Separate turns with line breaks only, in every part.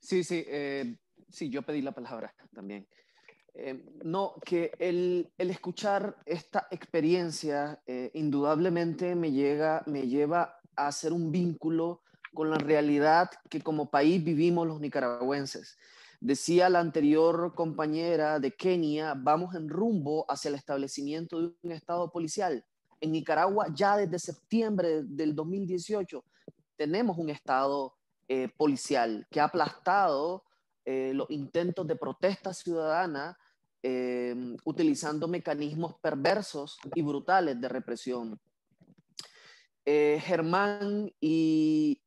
Sí, sí, eh, sí, yo pedí la palabra también. Eh, no, que el, escuchar esta experiencia eh, indudablemente me, llega, me lleva a hacer un vínculo con la realidad que como país vivimos los nicaragüenses. Decía la anterior compañera de Kenia, vamos en rumbo hacia el establecimiento de un Estado policial. En Nicaragua ya desde septiembre del 2018 tenemos un Estado eh, policial, que ha aplastado eh, los intentos de protesta ciudadana eh, utilizando mecanismos perversos y brutales de represión. Germán y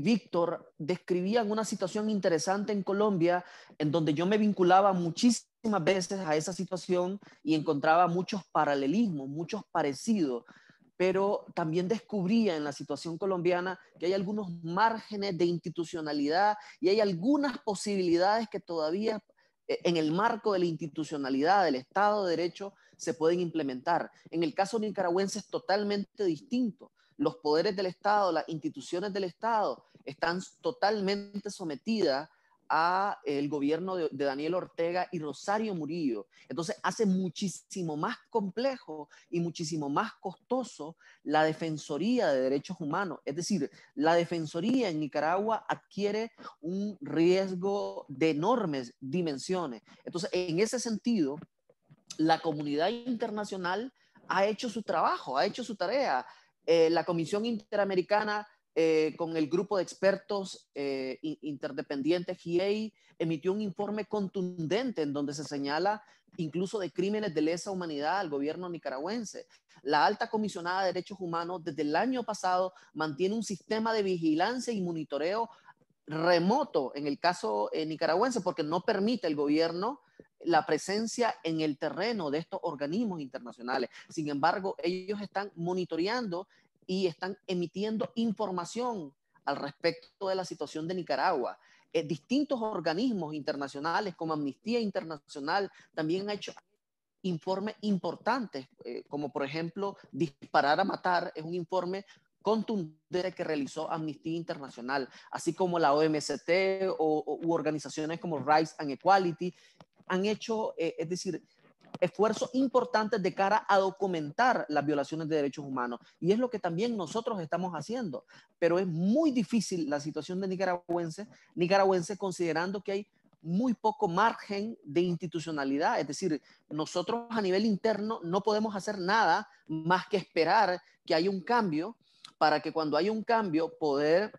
Víctor describían una situación interesante en Colombia en donde yo me vinculaba muchísimas veces a esa situación y encontraba muchos paralelismos, muchos parecidos pero también descubría en la situación colombiana que hay algunos márgenes de institucionalidad y hay algunas posibilidades que todavía eh, en el marco de la institucionalidad, del Estado de Derecho, se pueden implementar. En el caso nicaragüense es totalmente distinto. Los poderes del Estado, las instituciones del Estado están totalmente sometidas a el gobierno de, Daniel Ortega y Rosario Murillo. Entonces hace muchísimo más complejo y muchísimo más costoso la Defensoría de Derechos Humanos. Es decir, la Defensoría en Nicaragua adquiere un riesgo de enormes dimensiones. Entonces, en ese sentido, la comunidad internacional ha hecho su trabajo, ha hecho su tarea. Eh, la Comisión Interamericana eh, con el grupo de expertos eh, interdependientes GIEI, emitió un informe contundente en donde se señala incluso de crímenes de lesa humanidad al gobierno nicaragüense. La alta comisionada de derechos humanos desde el año pasado mantiene un sistema de vigilancia y monitoreo remoto en el caso eh, nicaragüense porque no permite el gobierno la presencia en el terreno de estos organismos internacionales. Sin embargo, ellos están monitoreando y están emitiendo información al respecto de la situación de Nicaragua. Eh, distintos organismos internacionales como Amnistía Internacional también han hecho informes importantes, eh, como por ejemplo Disparar a Matar, es un informe contundente que realizó Amnistía Internacional, así como la OMCT o, u organizaciones como Rights and Equality, han hecho, eh, es decir, esfuerzos importantes de cara a documentar las violaciones de derechos humanos. Y es lo que también nosotros estamos haciendo. Pero es muy difícil la situación de nicaragüenses, considerando que hay muy poco margen de institucionalidad. Es decir, nosotros a nivel interno no podemos hacer nada más que esperar que haya un cambio para que cuando haya un cambio poder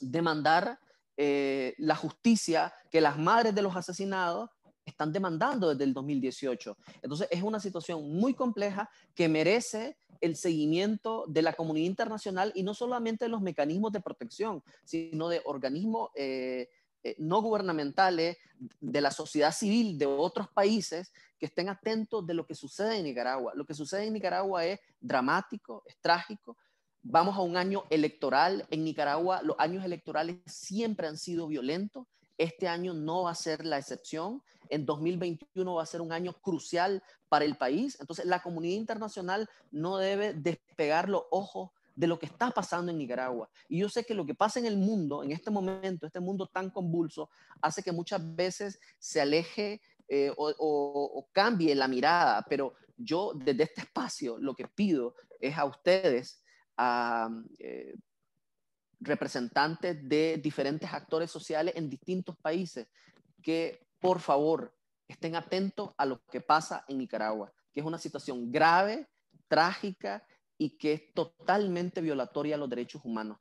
demandar eh, la justicia, que las madres de los asesinados están demandando desde el 2018. Entonces es una situación muy compleja que merece el seguimiento de la comunidad internacional y no solamente de los mecanismos de protección, sino de organismos eh, eh, no gubernamentales, de la sociedad civil de otros países que estén atentos de lo que sucede en Nicaragua. Lo que sucede en Nicaragua es dramático, es trágico. Vamos a un año electoral. En Nicaragua los años electorales siempre han sido violentos. Este año no va a ser la excepción en 2021 va a ser un año crucial para el país. Entonces, la comunidad internacional no debe despegar los ojos de lo que está pasando en Nicaragua. Y yo sé que lo que pasa en el mundo, en este momento, este mundo tan convulso, hace que muchas veces se aleje eh, o, cambie la mirada. Pero yo desde este espacio lo que pido es a ustedes, a eh, representantes de diferentes actores sociales en distintos países, que por favor, estén atentos a lo que pasa en Nicaragua, que es una situación grave, trágica y que es totalmente violatoria a los derechos humanos.